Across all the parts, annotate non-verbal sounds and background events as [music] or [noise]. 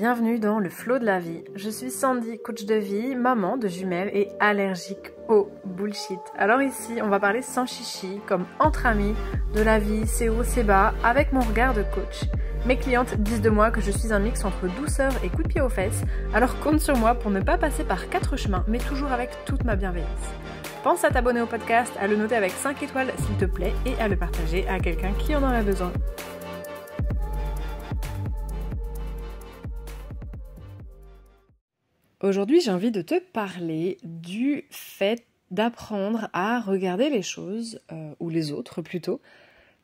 Bienvenue dans le flot de la vie. Je suis Sandy, coach de vie, maman de jumelles et allergique au bullshit. Alors ici, on va parler sans chichi, comme entre amis, de la vie, c'est haut, c'est bas, avec mon regard de coach. Mes clientes disent de moi que je suis un mix entre douceur et coup de pied aux fesses, alors compte sur moi pour ne pas passer par quatre chemins, mais toujours avec toute ma bienveillance. Pense à t'abonner au podcast, à le noter avec 5 étoiles s'il te plaît et à le partager à quelqu'un qui en aurait besoin. Aujourd'hui, j'ai envie de te parler du fait d'apprendre à regarder les choses, euh, ou les autres plutôt,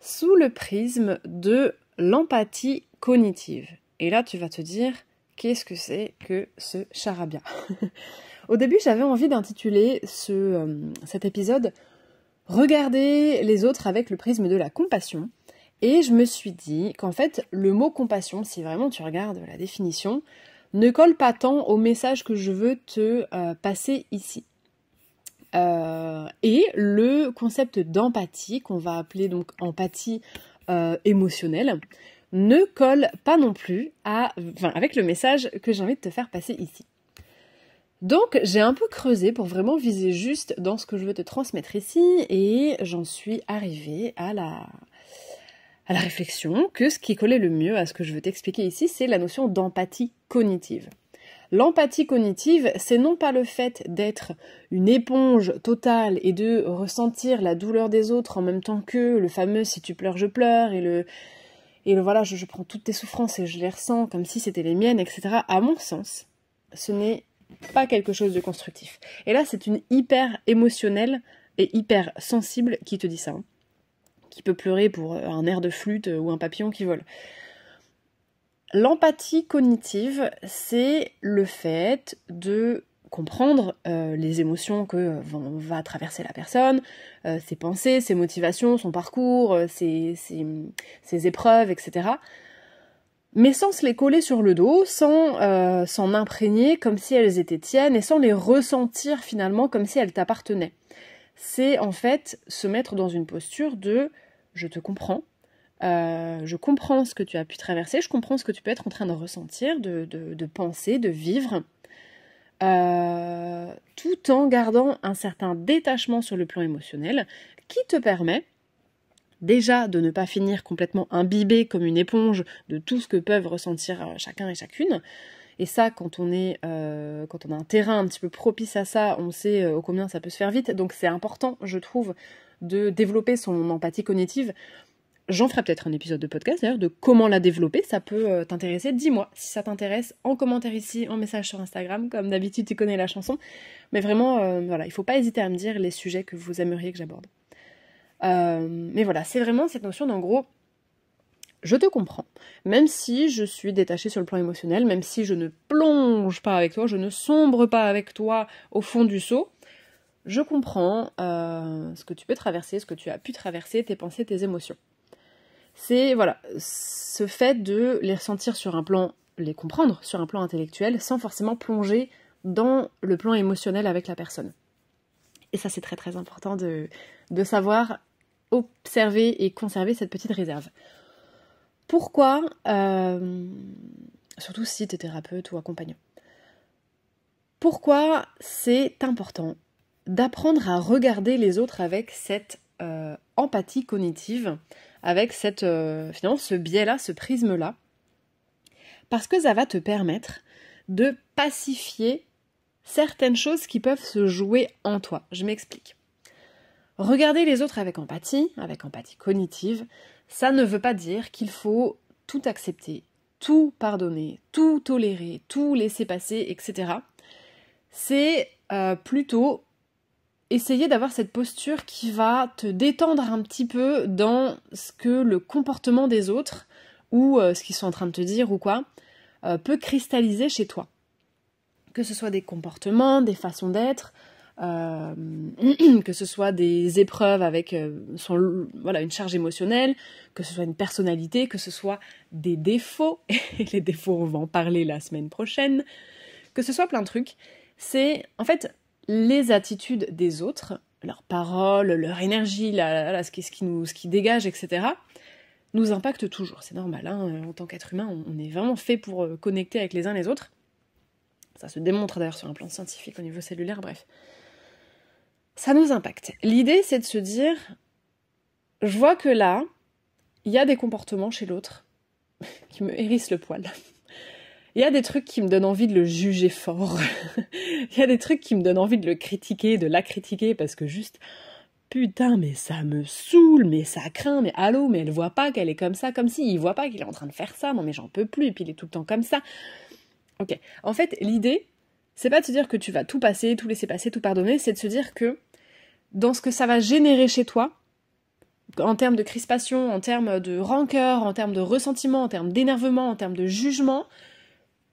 sous le prisme de l'empathie cognitive. Et là, tu vas te dire, qu'est-ce que c'est que ce charabia [laughs] Au début, j'avais envie d'intituler ce, euh, cet épisode Regarder les autres avec le prisme de la compassion. Et je me suis dit qu'en fait, le mot compassion, si vraiment tu regardes la définition, ne colle pas tant au message que je veux te euh, passer ici. Euh, et le concept d'empathie, qu'on va appeler donc empathie euh, émotionnelle, ne colle pas non plus à, avec le message que j'ai envie de te faire passer ici. Donc j'ai un peu creusé pour vraiment viser juste dans ce que je veux te transmettre ici et j'en suis arrivée à la, à la réflexion que ce qui collait le mieux à ce que je veux t'expliquer ici, c'est la notion d'empathie cognitive. L'empathie cognitive, c'est non pas le fait d'être une éponge totale et de ressentir la douleur des autres en même temps que le fameux si tu pleures, je pleure et le et le voilà, je, prends toutes tes souffrances et je les ressens comme si c'était les miennes, etc. À mon sens, ce n'est pas quelque chose de constructif. Et là, c'est une hyper émotionnelle et hyper sensible qui te dit ça. Hein qui peut pleurer pour un air de flûte ou un papillon qui vole. L'empathie cognitive, c'est le fait de comprendre euh, les émotions que euh, va traverser la personne, euh, ses pensées, ses motivations, son parcours, ses, ses, épreuves, etc. Mais sans se les coller sur le dos, sans s'en imprégner comme si elles étaient tiennes et sans les ressentir finalement comme si elles t'appartenaient c'est en fait se mettre dans une posture de je te comprends, euh, je comprends ce que tu as pu traverser, je comprends ce que tu peux être en train de ressentir, de, de, penser, de vivre, euh, tout en gardant un certain détachement sur le plan émotionnel qui te permet déjà de ne pas finir complètement imbibé comme une éponge de tout ce que peuvent ressentir euh, chacun et chacune, et ça, quand on est, euh, quand on a un terrain un petit peu propice à ça, on sait euh, combien ça peut se faire vite. Donc c'est important, je trouve, de développer son empathie cognitive. J'en ferai peut-être un épisode de podcast d'ailleurs de comment la développer, ça peut euh, t'intéresser. Dis-moi si ça t'intéresse en commentaire ici, en message sur Instagram, comme d'habitude tu connais la chanson. Mais vraiment, voilà, il faut pas hésiter à me dire les sujets que vous aimeriez que j'aborde. mais voilà, c'est vraiment cette notion d'en gros, je te comprends. Même si je suis détachée sur le plan émotionnel, même si je ne plonge pas avec toi, je ne sombre pas avec toi au fond du seau, je comprends euh, ce que tu peux traverser, ce que tu as pu traverser, tes pensées, tes émotions. C'est voilà, ce fait de les ressentir sur un plan, les comprendre sur un plan intellectuel, sans forcément plonger dans le plan émotionnel avec la personne. Et ça, c'est très très important de, de savoir observer et conserver cette petite réserve. Pourquoi euh, Surtout si tu es thérapeute ou accompagnant. Pourquoi c'est important d'apprendre à regarder les autres avec cette euh, empathie cognitive, avec cette, euh, ce biais-là, ce prisme-là Parce que ça va te permettre de pacifier certaines choses qui peuvent se jouer en toi. Je m'explique. Regarder les autres avec empathie, avec empathie cognitive, ça ne veut pas dire qu'il faut tout accepter, tout pardonner, tout tolérer, tout laisser passer, etc. C'est euh, plutôt essayer d'avoir cette posture qui va te détendre un petit peu dans ce que le comportement des autres ou euh, ce qu'ils sont en train de te dire ou quoi euh, peut cristalliser chez toi. Que ce soit des comportements, des façons d'être, euh, [clears throat] que ce soit des épreuves avec euh, voilà, une charge émotionnelle, que ce soit une personnalité, que ce soit des défauts, [laughs] et les défauts on va en parler la semaine prochaine, que ce soit plein de trucs, c'est en fait les attitudes des autres, leurs paroles, leur énergie, ce, qui, ce, qui, nous, ce qui dégage, etc., nous impactent toujours. C'est normal, hein, euh, en tant qu'être humain, on est vraiment fait pour connecter avec les uns les autres. Ça se démontre d'ailleurs sur un plan scientifique au niveau cellulaire, bref ça nous impacte. L'idée, c'est de se dire, je vois que là, il y a des comportements chez l'autre [laughs] qui me hérissent le poil. Il y a des trucs qui me donnent envie de le juger fort. [laughs] Il y a des trucs qui me donnent envie de le critiquer, de la critiquer, parce que juste, putain, mais ça me saoule, mais ça craint, mais allô, mais elle voit pas qu'elle est comme ça, comme si, il voit pas qu'il est en train de faire ça, non mais j'en peux plus, et puis il est tout le temps comme ça. Ok. En fait, l'idée, c'est pas de se dire que tu vas tout passer, tout laisser passer, tout pardonner, c'est de se dire que dans ce que ça va générer chez toi, en termes de crispation, en termes de rancœur, en termes de ressentiment, en termes d'énervement, en termes de jugement,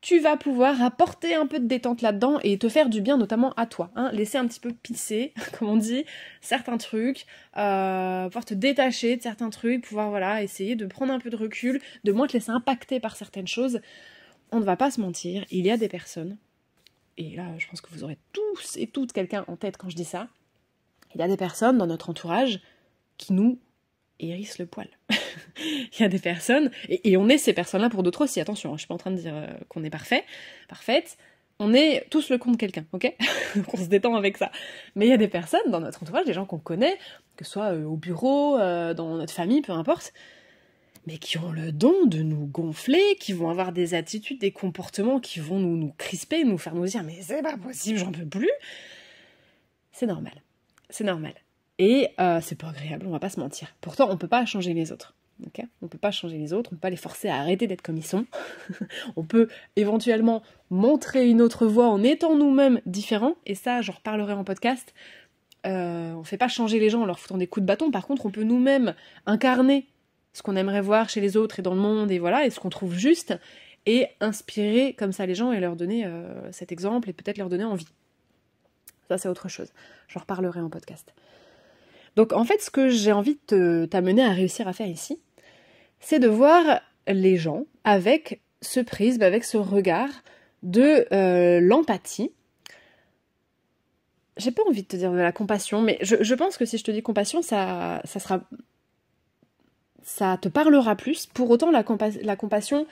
tu vas pouvoir apporter un peu de détente là-dedans et te faire du bien, notamment à toi. Hein. Laisser un petit peu pisser, [laughs] comme on dit, certains trucs, euh, pouvoir te détacher de certains trucs, pouvoir voilà essayer de prendre un peu de recul, de moins te laisser impacter par certaines choses. On ne va pas se mentir, il y a des personnes, et là je pense que vous aurez tous et toutes quelqu'un en tête quand je dis ça, il y a des personnes dans notre entourage qui nous hérissent le poil. [laughs] il y a des personnes, et, on est ces personnes-là pour d'autres aussi, attention, hein, je ne suis pas en train de dire euh, qu'on est parfait, parfaite, on est tous le compte de quelqu'un, ok [laughs] on se détend avec ça. Mais il y a des personnes dans notre entourage, des gens qu'on connaît, que ce soit euh, au bureau, euh, dans notre famille, peu importe, mais qui ont le don de nous gonfler, qui vont avoir des attitudes, des comportements qui vont nous, nous crisper, nous faire nous dire mais c'est pas possible, j'en peux plus. C'est normal c'est normal. Et euh, c'est pas agréable, on va pas se mentir. Pourtant, on peut pas changer les autres. on peut pas changer les autres, on peut pas les forcer à arrêter d'être comme ils sont. [laughs] on peut éventuellement montrer une autre voie en étant nous-mêmes différents, et ça, j'en reparlerai en podcast. Euh, on fait pas changer les gens en leur foutant des coups de bâton, par contre, on peut nous-mêmes incarner ce qu'on aimerait voir chez les autres et dans le monde, et voilà, et ce qu'on trouve juste, et inspirer comme ça les gens et leur donner euh, cet exemple, et peut-être leur donner envie. Ça, c'est autre chose. J'en reparlerai en podcast. Donc, en fait, ce que j'ai envie de t'amener à réussir à faire ici, c'est de voir les gens avec ce prisme, avec ce regard de euh, l'empathie. J'ai pas envie de te dire de la compassion, mais je, pense que si je te dis compassion, ça, ça sera. ça te parlera plus. Pour autant, la, la compassion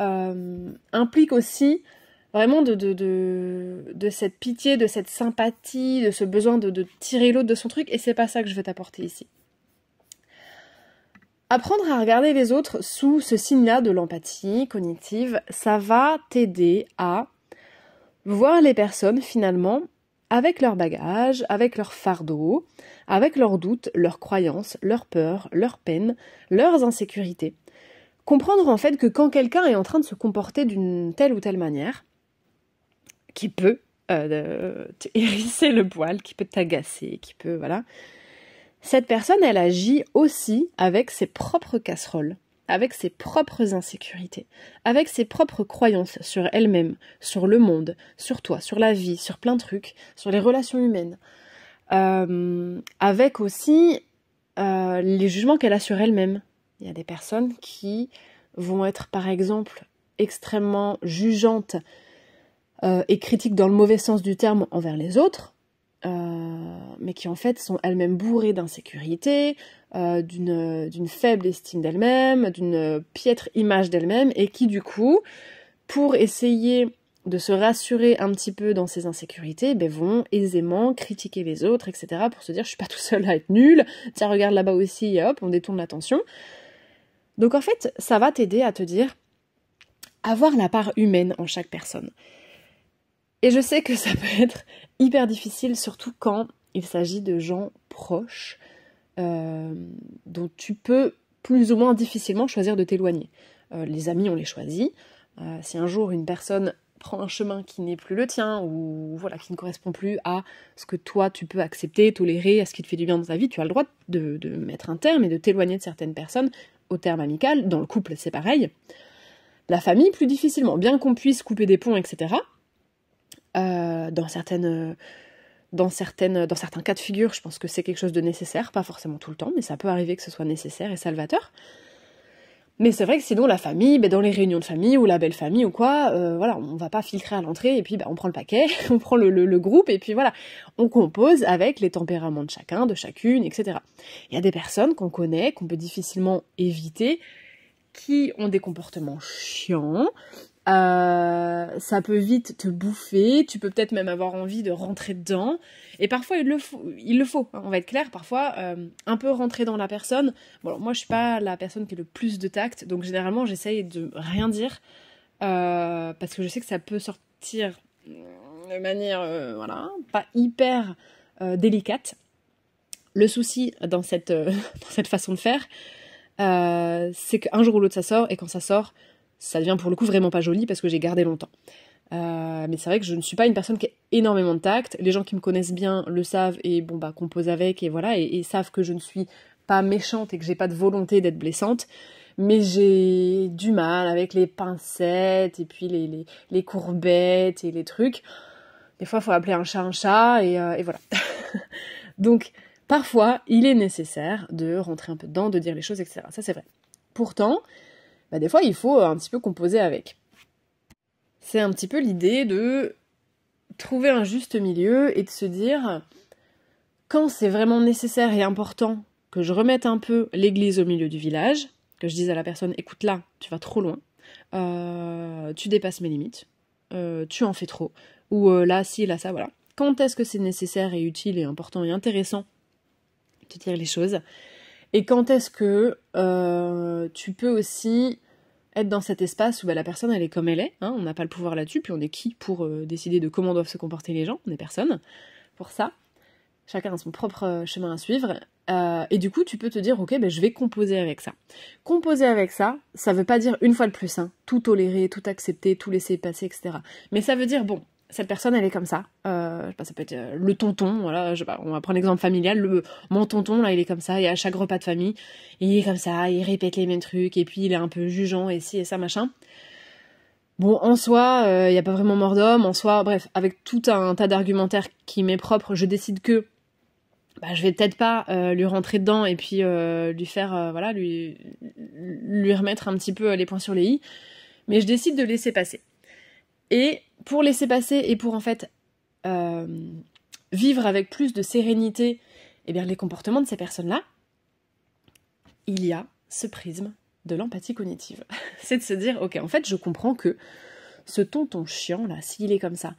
euh, implique aussi vraiment de, de, cette pitié, de cette sympathie, de ce besoin de, tirer l'autre de son truc, et c'est pas ça que je veux t'apporter ici. Apprendre à regarder les autres sous ce signe-là de l'empathie cognitive, ça va t'aider à voir les personnes finalement avec leur bagage, avec leur fardeau, avec leurs doutes, leurs croyances, leurs peurs, leurs peines, leurs insécurités. Comprendre en fait que quand quelqu'un est en train de se comporter d'une telle ou telle manière, qui peut euh, [laughs] hérisser le poil, qui peut t'agacer, qui peut. Voilà. Cette personne, elle agit aussi avec ses propres casseroles, avec ses propres insécurités, avec ses propres croyances sur elle-même, sur le monde, sur toi, sur la vie, sur plein de trucs, sur les relations humaines. Euh, avec aussi euh, les jugements qu'elle a sur elle-même. Il y a des personnes qui vont être par exemple extrêmement jugeantes euh, et critiques dans le mauvais sens du terme envers les autres, euh, mais qui en fait sont elles-mêmes bourrées d'insécurité, euh, d'une faible estime d'elles-mêmes, d'une piètre image d'elles-mêmes, et qui du coup, pour essayer de se rassurer un petit peu dans ces insécurités, ben vont aisément critiquer les autres, etc., pour se dire je suis pas tout seul à être nul, tiens regarde là-bas aussi, hop, on détourne l'attention. Donc en fait, ça va t'aider à te dire avoir la part humaine en chaque personne. Et je sais que ça peut [laughs] être hyper difficile, surtout quand il s'agit de gens proches euh, dont tu peux plus ou moins difficilement choisir de t'éloigner. Euh, les amis, on les choisit. Euh, si un jour une personne prend un chemin qui n'est plus le tien ou voilà qui ne correspond plus à ce que toi tu peux accepter, tolérer, à ce qui te fait du bien dans ta vie, tu as le droit de, de mettre un terme et de t'éloigner de certaines personnes au terme amical. Dans le couple, c'est pareil. La famille, plus difficilement. Bien qu'on puisse couper des ponts, etc. Euh, dans certaines euh, dans, certaines, dans certains cas de figure, je pense que c'est quelque chose de nécessaire, pas forcément tout le temps, mais ça peut arriver que ce soit nécessaire et salvateur. Mais c'est vrai que sinon, la famille, ben, dans les réunions de famille ou la belle famille ou quoi, euh, voilà, on va pas filtrer à l'entrée et puis ben, on prend le paquet, [laughs] on prend le, le, groupe et puis voilà, on compose avec les tempéraments de chacun, de chacune, etc. Il y a des personnes qu'on connaît, qu'on peut difficilement éviter, qui ont des comportements chiants, euh, ça peut vite te bouffer, tu peux peut-être même avoir envie de rentrer dedans. Et parfois, il le faut, hein, on va être clair, parfois, euh, un peu rentrer dans la personne. moi, je suis pas la personne qui a le plus de tact, donc généralement, j'essaye de rien dire, euh, parce que je sais que ça peut sortir de manière, voilà, pas hyper délicate. Le souci dans cette, [laughs] dans cette façon de faire, c'est qu'un jour ou l'autre, ça sort, et quand ça sort, ça devient pour le coup vraiment pas joli parce que j'ai gardé longtemps. Euh, mais c'est vrai que je ne suis pas une personne qui a énormément de tact. Les gens qui me connaissent bien le savent et bon bah composent avec et voilà et, savent que je ne suis pas méchante et que j'ai pas de volonté d'être blessante. Mais j'ai du mal avec les pincettes et puis les, les, courbettes et les trucs. Des fois, il faut appeler un chat un chat et, euh, et voilà. [laughs] Donc, parfois, il est nécessaire de rentrer un peu dedans, de dire les choses, etc. Ça, c'est vrai. Pourtant, bah, des fois, il faut un petit peu composer avec. C'est un petit peu l'idée de trouver un juste milieu et de se dire, quand c'est vraiment nécessaire et important que je remette un peu l'église au milieu du village, que je dise à la personne, écoute là, tu vas trop loin, euh, tu dépasses mes limites, euh, tu en fais trop, ou euh, là, si, là, ça, voilà. Quand est-ce que c'est nécessaire et utile et important et intéressant de dire les choses et quand est-ce que euh, tu peux aussi être dans cet espace où bah, la personne elle est comme elle est, hein, on n'a pas le pouvoir là-dessus, puis on est qui pour euh, décider de comment doivent se comporter les gens, on est personne pour ça. Chacun a son propre euh, chemin à suivre. et du coup, tu peux te dire, ok, bah, je vais composer avec ça. Composer avec ça, ça ne veut pas dire une fois de plus, hein, tout tolérer, tout accepter, tout laisser passer, etc. Mais ça veut dire, bon, cette personne, elle est comme ça. Euh, je sais pas, ça peut être euh, le tonton, voilà, je sais on va prendre l'exemple familial. Le, mon tonton, là, il est comme ça, Il et à chaque repas de famille, il est comme ça, il répète les mêmes trucs, et puis il est un peu jugeant, et ci et ça, machin. Bon, en soi, euh, il y n'y a pas vraiment mort d'homme, en soi, bref, avec tout un tas d'argumentaires qui m'est propre, je décide que bah, je vais peut-être pas lui rentrer dedans et puis lui faire, voilà, lui, lui remettre un petit peu les points sur les i, mais je décide de laisser passer. Et pour laisser passer et pour en fait euh, vivre avec plus de sérénité eh bien, les comportements de ces personnes-là, il y a ce prisme de l'empathie cognitive. [laughs] c'est de se dire, ok, en fait, je comprends que ce tonton chiant, là, s'il est comme ça,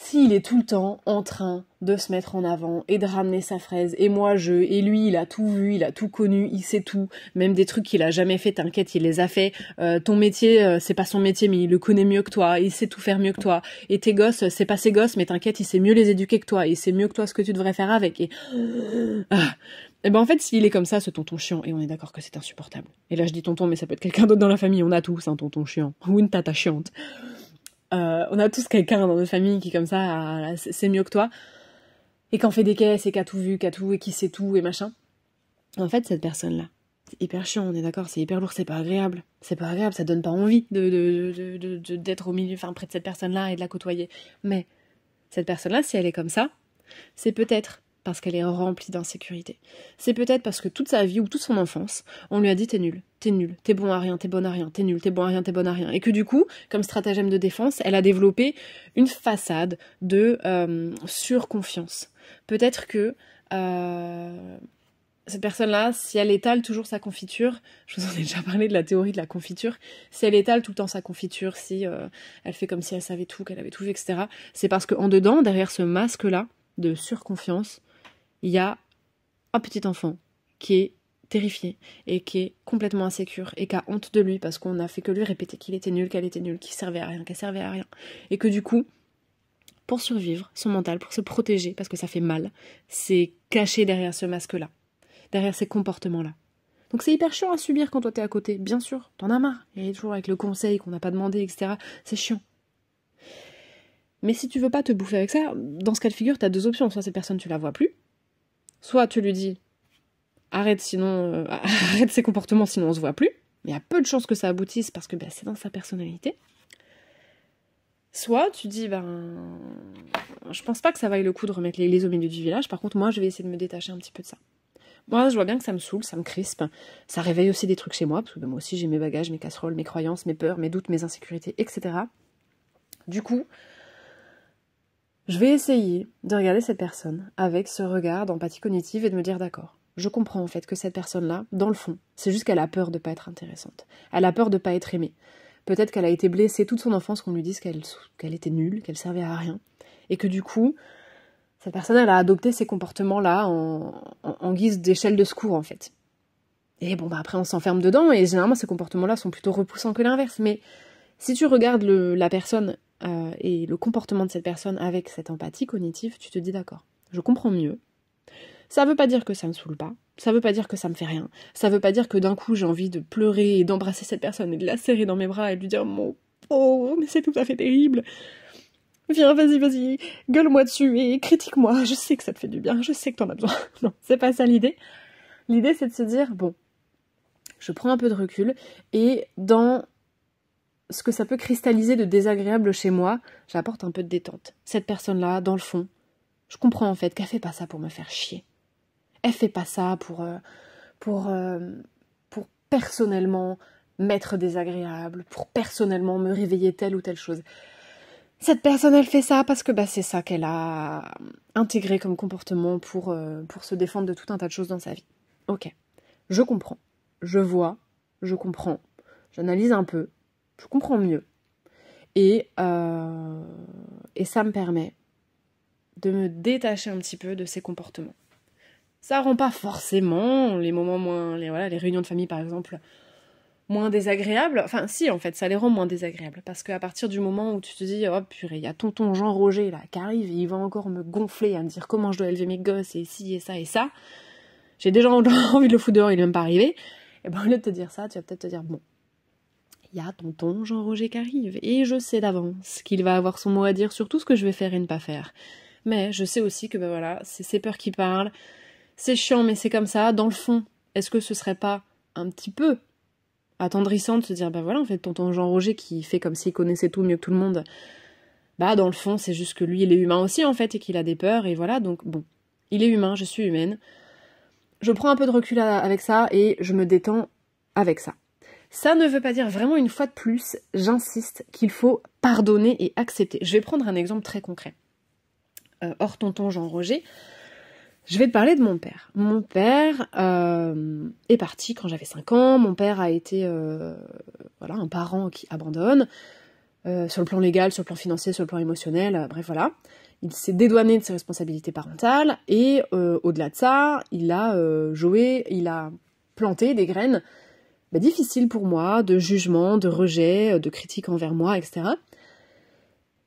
s'il est tout le temps en train de se mettre en avant et de ramener sa fraise, et moi je, et lui il a tout vu, il a tout connu, il sait tout, même des trucs qu'il a jamais fait, t'inquiète, il les a fait, euh, ton métier, euh, c'est pas son métier, mais il le connaît mieux que toi, il sait tout faire mieux que toi, et tes gosses, euh, c'est pas ses gosses, mais t'inquiète, il sait mieux les éduquer que toi, il sait mieux que toi ce que tu devrais faire avec, et... [gasps] Ah. Et eh ben en fait, s'il est comme ça, ce tonton chiant, et on est d'accord que c'est insupportable. Et là je dis tonton, mais ça peut être quelqu'un d'autre dans la famille, on a tous un tonton chiant, ou une tata chiante. Euh, on a tous quelqu'un dans notre famille qui, comme ça, ah, c'est mieux que toi, et qu'en fait des caisses, et qui a tout vu, qui a tout, et qui sait tout, et machin. En fait, cette personne-là, c'est hyper chiant, on est d'accord, c'est hyper lourd, c'est pas agréable. C'est pas agréable, ça donne pas envie de, d'être de, de, au milieu, enfin, près de cette personne-là et de la côtoyer. Mais cette personne-là, si elle est comme ça, c'est peut-être parce qu'elle est remplie d'insécurité. C'est peut-être parce que toute sa vie ou toute son enfance, on lui a dit t'es nul, t'es nul, t'es bon à rien, t'es bon à rien, t'es nul, t'es bon à rien, t'es bon à rien. Et que du coup, comme stratagème de défense, elle a développé une façade de euh, surconfiance. Peut-être que euh, cette personne-là, si elle étale toujours sa confiture, je vous en ai déjà parlé de la théorie de la confiture, si elle étale tout le temps sa confiture, si euh, elle fait comme si elle savait tout, qu'elle avait tout vu, etc., c'est parce qu'en dedans, derrière ce masque-là de surconfiance, il y a un petit enfant qui est terrifié et qui est complètement insécure et qui a honte de lui parce qu'on a fait que lui répéter qu'il était nul, qu'elle était nulle, qu'il servait à rien, qu'elle servait à rien. Et que du coup, pour survivre, son mental, pour se protéger, parce que ça fait mal, c'est caché derrière ce masque-là, derrière ces comportements-là. Donc c'est hyper chiant à subir quand toi t'es à côté, bien sûr, t'en as marre, et toujours avec le conseil qu'on n'a pas demandé, etc. C'est chiant. Mais si tu veux pas te bouffer avec ça, dans ce cas de figure, t'as deux options. Soit cette personne, tu la vois plus, Soit tu lui dis arrête sinon euh, [laughs] arrête ses comportements sinon on se voit plus, mais il y a peu de chances que ça aboutisse parce que ben, c'est dans sa personnalité. Soit tu dis ben je pense pas que ça vaille le coup de remettre les au milieu du village, par contre moi je vais essayer de me détacher un petit peu de ça. Moi je vois bien que ça me saoule, ça me crispe, ça réveille aussi des trucs chez moi, parce que ben, moi aussi j'ai mes bagages, mes casseroles, mes croyances, mes peurs, mes doutes, mes insécurités, etc. Du coup, je vais essayer de regarder cette personne avec ce regard d'empathie cognitive et de me dire d'accord. Je comprends en fait que cette personne-là, dans le fond, c'est juste qu'elle a peur de ne pas être intéressante. Elle a peur de ne pas être aimée. Peut-être qu'elle a été blessée toute son enfance qu'on lui dise qu'elle était nulle, qu'elle servait à rien. Et que du coup, cette personne, elle a adopté ces comportements-là en, guise d'échelle de secours, en fait. Et bon, bah, après, on s'enferme dedans, et généralement, ces comportements-là sont plutôt repoussants que l'inverse. Mais si tu regardes le, la personne euh, et le comportement de cette personne avec cette empathie cognitive, tu te dis d'accord, je comprends mieux. Ça ne veut pas dire que ça me saoule pas, ça ne veut pas dire que ça me fait rien, ça ne veut pas dire que d'un coup j'ai envie de pleurer et d'embrasser cette personne et de la serrer dans mes bras et de lui dire mon oh mais c'est tout à fait terrible. Viens, vas-y, vas-y, gueule-moi dessus et critique-moi, je sais que ça te fait du bien, je sais que t'en as besoin. [laughs] non, c'est pas ça l'idée. L'idée c'est de se dire bon, je prends un peu de recul et dans ce que ça peut cristalliser de désagréable chez moi, j'apporte un peu de détente. Cette personne-là, dans le fond, je comprends en fait qu'elle fait pas ça pour me faire chier. Elle fait pas ça pour euh, pour euh, pour personnellement m'être désagréable, pour personnellement me réveiller telle ou telle chose. Cette personne, elle fait ça parce que bah, c'est ça qu'elle a intégré comme comportement pour, euh, pour se défendre de tout un tas de choses dans sa vie. Ok, je comprends, je vois, je comprends, j'analyse un peu, je comprends mieux. Et, euh, et ça me permet de me détacher un petit peu de ces comportements. Ça rend pas forcément les moments moins. Les, voilà, les réunions de famille par exemple moins désagréables. Enfin, si, en fait, ça les rend moins désagréables. Parce qu'à partir du moment où tu te dis, oh purée, il y a tonton Jean-Roger là qui arrive et il va encore me gonfler à me dire comment je dois élever mes gosses et ci et ça et ça. J'ai déjà [laughs] envie de le foutre dehors, il est même pas arrivé. Et ben, au lieu de te dire ça, tu vas peut-être te dire, bon, il y a tonton Jean-Roger qui arrive, et je sais d'avance qu'il va avoir son mot à dire sur tout ce que je vais faire et ne pas faire. Mais je sais aussi que ben voilà, c'est ses peurs qui parlent, c'est chiant mais c'est comme ça, dans le fond, est-ce que ce serait pas un petit peu attendrissant de se dire ben voilà, en fait tonton Jean-Roger qui fait comme s'il connaissait tout mieux que tout le monde, bah dans le fond c'est juste que lui il est humain aussi en fait et qu'il a des peurs et voilà donc bon, il est humain, je suis humaine. Je prends un peu de recul avec ça et je me détends avec ça. Ça ne veut pas dire vraiment une fois de plus, j'insiste, qu'il faut pardonner et accepter. Je vais prendre un exemple très concret. Euh, hors tonton Jean-Roger, je vais te parler de mon père. Mon père euh, est parti quand j'avais 5 ans. Mon père a été euh, voilà, un parent qui abandonne. Euh, sur le plan légal, sur le plan financier, sur le plan émotionnel, bref voilà. Il s'est dédouané de ses responsabilités parentales et au-delà de ça, il a joué, il a planté des graines bah, difficile pour moi, de jugement, de rejet, euh, de critique envers moi, etc.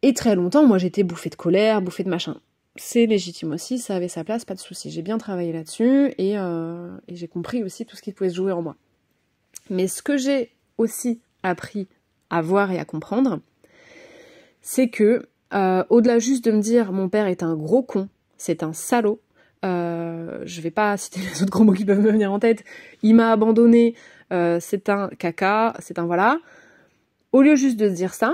Et très longtemps, moi j'étais bouffée de colère, bouffée de machin. C'est légitime aussi, ça avait sa place, pas de souci. J'ai bien travaillé là-dessus et, euh, j'ai compris aussi tout ce qui pouvait se jouer en moi. Mais ce que j'ai aussi appris à voir et à comprendre, c'est que euh, au-delà juste de me dire mon père est un gros con, c'est un salaud, euh, je ne vais pas citer [laughs] les autres gros mots qui peuvent me venir en tête. Il m'a abandonné, euh, c'est un caca, c'est un voilà. Au lieu juste de dire ça,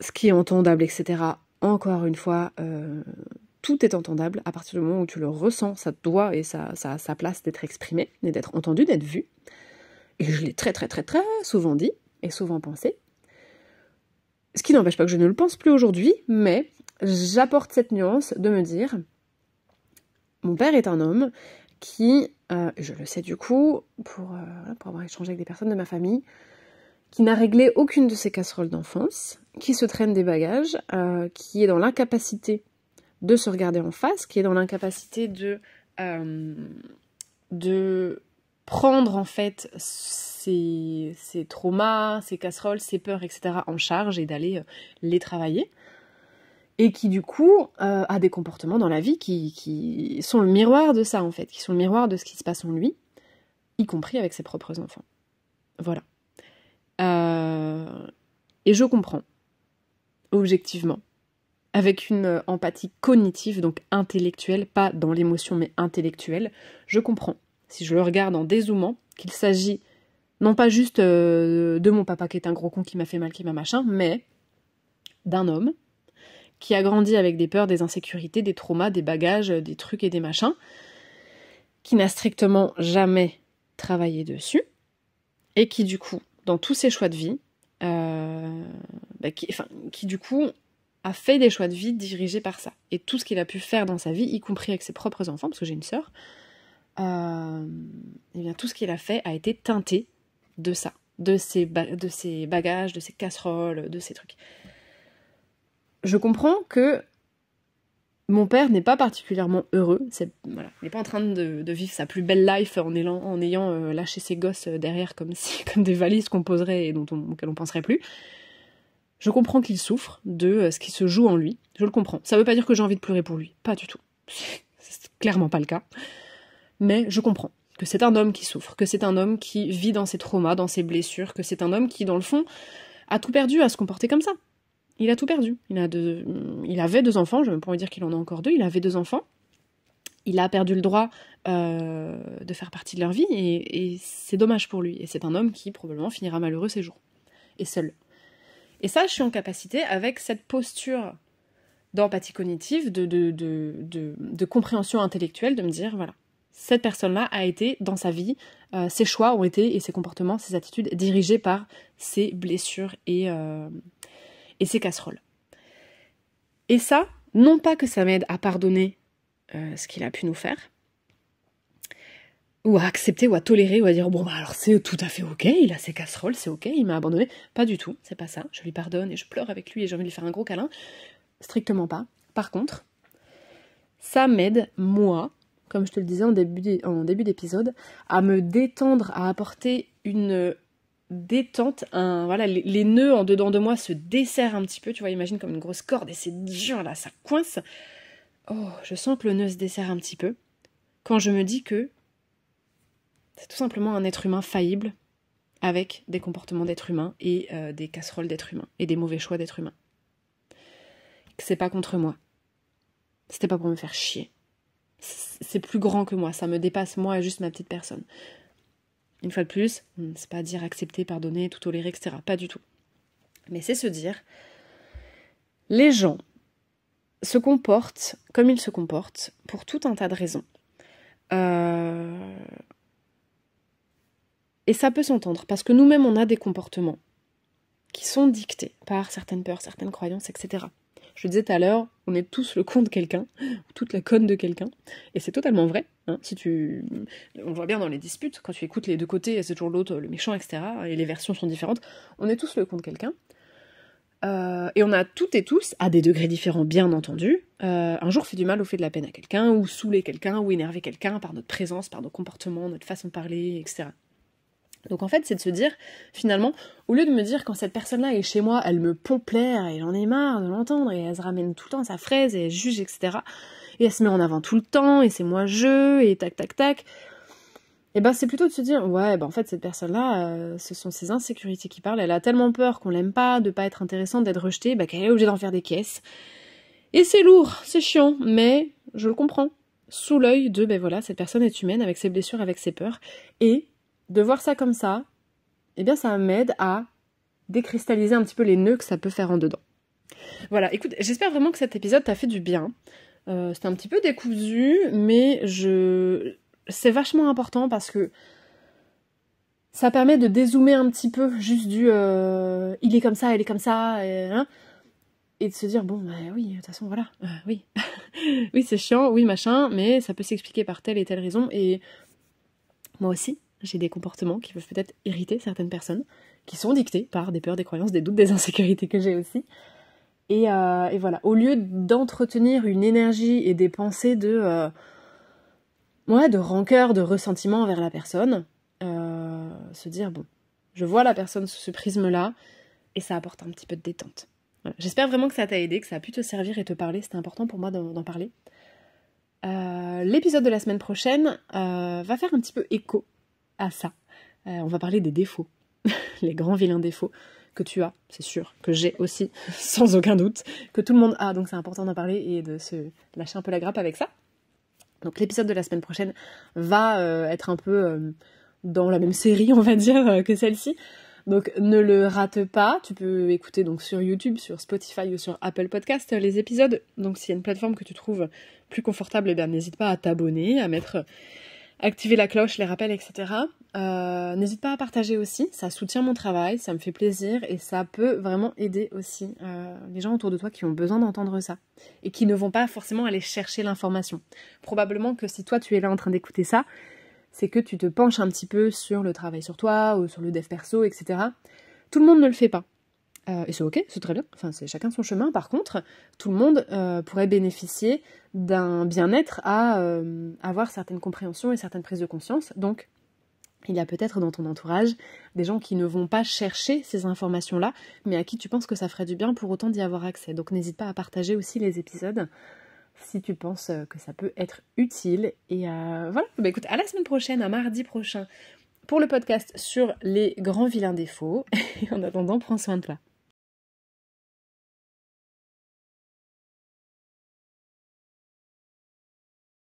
ce qui est entendable, etc., encore une fois, euh, tout est entendable à partir du moment où tu le ressens, ça te doit et ça, a sa place d'être exprimé, d'être entendu, d'être vu. Et je l'ai très très très très souvent dit et souvent pensé. Ce qui n'empêche pas que je ne le pense plus aujourd'hui, mais j'apporte cette nuance de me dire, mon père est un homme qui, euh, je le sais du coup, euh, pour, avoir échangé avec des personnes de ma famille, qui n'a réglé aucune de ses casseroles d'enfance, qui se traîne des bagages, euh, qui est dans l'incapacité de se regarder en face, qui est dans l'incapacité de, de prendre en fait ses, traumas, ses casseroles, ses peurs, etc. en charge et d'aller les travailler et qui du coup euh, a des comportements dans la vie qui, sont le miroir de ça en fait, qui sont le miroir de ce qui se passe en lui, y compris avec ses propres enfants. Voilà. Euh, et je comprends, objectivement, avec une euh, empathie cognitive, donc intellectuelle, pas dans l'émotion mais intellectuelle, je comprends, si je le regarde en dézoomant, qu'il s'agit non pas juste de mon papa qui est un gros con qui m'a fait mal, qui m'a machin, mais d'un homme qui a grandi avec des peurs, des insécurités, des traumas, des bagages, euh, des trucs et des machins, qui n'a strictement jamais travaillé dessus, et qui du coup, dans tous ses choix de vie, euh, bah, qui, qui du coup a fait des choix de vie dirigés par ça. Et tout ce qu'il a pu faire dans sa vie, y compris avec ses propres enfants, parce que j'ai une sœur, euh, eh bien tout ce qu'il a fait a été teinté de ça, de ses bagages, de ses casseroles, de ses trucs je comprends que mon père n'est pas particulièrement heureux. il n'est pas en train de, vivre sa plus belle life en, ayant euh, lâché ses gosses euh, derrière [laughs] comme, des valises qu'on poserait et dont on, ne penserait plus. Je comprends qu'il souffre de euh, ce qui se joue en lui. Je le comprends. Ça ne veut pas dire que j'ai envie de pleurer pour lui. Pas du tout. [laughs] c'est clairement pas le cas. Mais je comprends que c'est un homme qui souffre, que c'est un homme qui vit dans ses traumas, dans ses blessures, que c'est un homme qui, dans le fond, a tout perdu à se comporter comme ça il a tout perdu. Il, a il avait deux enfants, je ne pourrais dire qu'il en a encore deux, il avait deux enfants. Il a perdu le droit euh, de faire partie de leur vie et, c'est dommage pour lui. Et c'est un homme qui probablement finira malheureux ses jours et seul. Et ça, je suis en capacité, avec cette posture d'empathie cognitive, de, compréhension intellectuelle, de me dire, voilà, cette personne-là a été dans sa vie, euh, ses choix ont été, et ses comportements, ses attitudes, dirigés par ses blessures et, euh, et ses casseroles. Et ça, non pas que ça m'aide à pardonner euh, ce qu'il a pu nous faire, ou à accepter, ou à tolérer, ou à dire bon bah alors c'est tout à fait ok, il a ses casseroles, c'est ok, il m'a abandonné. Pas du tout, c'est pas ça. Je lui pardonne et je pleure avec lui et j'ai envie de lui faire un gros câlin. Strictement pas. Par contre, ça m'aide, moi, comme je te le disais en début d'épisode, à me détendre, à apporter une détente, un, voilà, les, nœuds en dedans de moi se desserrent un petit peu, tu vois, imagine comme une grosse corde et c'est dur là, ça coince. Oh, je sens que le nœud se desserre un petit peu quand je me dis que c'est tout simplement un être humain faillible avec des comportements d'être humain et euh, des casseroles d'être humain et des mauvais choix d'être humain. Que c'est pas contre moi. C'était pas pour me faire chier. C'est plus grand que moi, ça me dépasse moi et juste ma petite personne. Une fois de plus, mm. c'est pas dire accepter, pardonner, tout tolérer, etc. Pas du tout. Mais c'est se dire, les gens se comportent comme ils se comportent pour tout un tas de raisons. Euh, et ça peut s'entendre, parce que nous-mêmes, on a des comportements qui sont dictés par certaines peurs, certaines croyances, etc. Je disais tout à l'heure, on est tous le con de quelqu'un, toute la conne de quelqu'un, et c'est totalement vrai. on hein. si tu, on voit bien dans les disputes, quand tu écoutes les deux côtés, c'est toujours l'autre le méchant, etc. Et les versions sont différentes. On est tous le con de quelqu'un. Euh, et on a toutes et tous, à des degrés différents bien entendu, euh, un jour fait du mal ou fait de la peine à quelqu'un, ou saouler quelqu'un, ou énerver quelqu'un par notre présence, par nos comportements, notre façon de parler, etc. Donc en fait, c'est de se dire, finalement, au lieu de me dire quand cette personne-là est chez moi, elle me pompe l'air et j'en ai marre de l'entendre et elle se ramène tout le temps sa fraise et elle juge, etc. Et elle se met en avant tout le temps et c'est moi je et tac tac tac. Et eh ben c'est plutôt de se dire, ouais, ben en fait cette personne-là, euh, ce sont ses insécurités qui parlent, elle a tellement peur qu'on l'aime pas, de pas être intéressante, d'être rejetée, bah qu'elle est obligée d'en faire des caisses. Et c'est lourd, c'est chiant, mais je le comprends. Sous l'œil de, ben voilà, cette personne est humaine avec ses blessures, avec ses peurs, et de voir ça comme ça, eh bien ça m'aide à décristalliser un petit peu les nœuds que ça peut faire en dedans. Voilà, écoute, j'espère vraiment que cet épisode t'a fait du bien. Euh, C'était un petit peu décousu, mais je... c'est vachement important parce que ça permet de dézoomer un petit peu juste du euh, il est comme ça, elle est comme ça, hein, et, de se dire bon, bah oui, de toute façon, voilà, euh, oui, [laughs] oui, c'est chiant, oui, machin, mais ça peut s'expliquer par telle et telle raison, et moi aussi, j'ai des comportements qui peuvent peut-être irriter certaines personnes, qui sont dictés par des peurs, des croyances, des doutes, des [laughs] insécurités que j'ai aussi. Euh, et, voilà, au lieu d'entretenir une énergie et des pensées de, euh, de rancœur, de ressentiment envers la personne, euh, se dire, bon, je vois la personne sous ce prisme-là, et ça apporte un petit peu de détente. J'espère vraiment que ça t'a aidé, que ça a pu te servir et te parler, c'était important pour moi d'en parler. L'épisode de la semaine prochaine va faire un petit peu écho à ça. Euh, on va parler des défauts, [laughs] les grands vilains défauts que tu as, c'est sûr, que j'ai aussi, [laughs] sans aucun doute, que tout le monde a, donc c'est important d'en parler et de se lâcher un peu la grappe avec ça. Donc l'épisode de la semaine prochaine va euh, être un peu euh, dans la même série, on va dire, que celle-ci. Donc ne le rate pas, tu peux écouter donc sur YouTube, sur Spotify ou sur Apple Podcast les épisodes. Donc s'il y a une plateforme que tu trouves plus confortable, eh ben, n'hésite pas à t'abonner, à mettre activer la cloche, les rappels, etc. Euh, n'hésite pas à partager aussi, ça soutient mon travail, ça me fait plaisir et ça peut vraiment aider aussi euh, les gens autour de toi qui ont besoin d'entendre ça et qui ne vont pas forcément aller chercher l'information. Probablement que si toi tu es là en train d'écouter ça, c'est que tu te penches un petit peu sur le travail sur toi ou sur le dev perso, etc. Tout le monde ne le fait pas. Euh, et c'est ok, c'est très bien. Enfin, c'est chacun son chemin. Par contre, tout le monde euh, pourrait bénéficier d'un bien-être à euh, avoir certaines compréhensions et certaines prises de conscience. Donc, il y a peut-être dans ton entourage des gens qui ne vont pas chercher ces informations-là, mais à qui tu penses que ça ferait du bien pour autant d'y avoir accès. Donc, n'hésite pas à partager aussi les épisodes si tu penses que ça peut être utile. Et voilà. Bah, écoute, à la semaine prochaine, à mardi prochain, pour le podcast sur les grands vilains défauts. [laughs] Et en attendant, prends soin de toi.